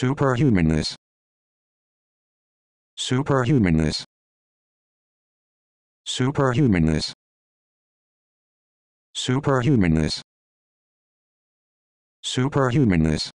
superhumanness superhumanness superhumanness superhumanness superhumanness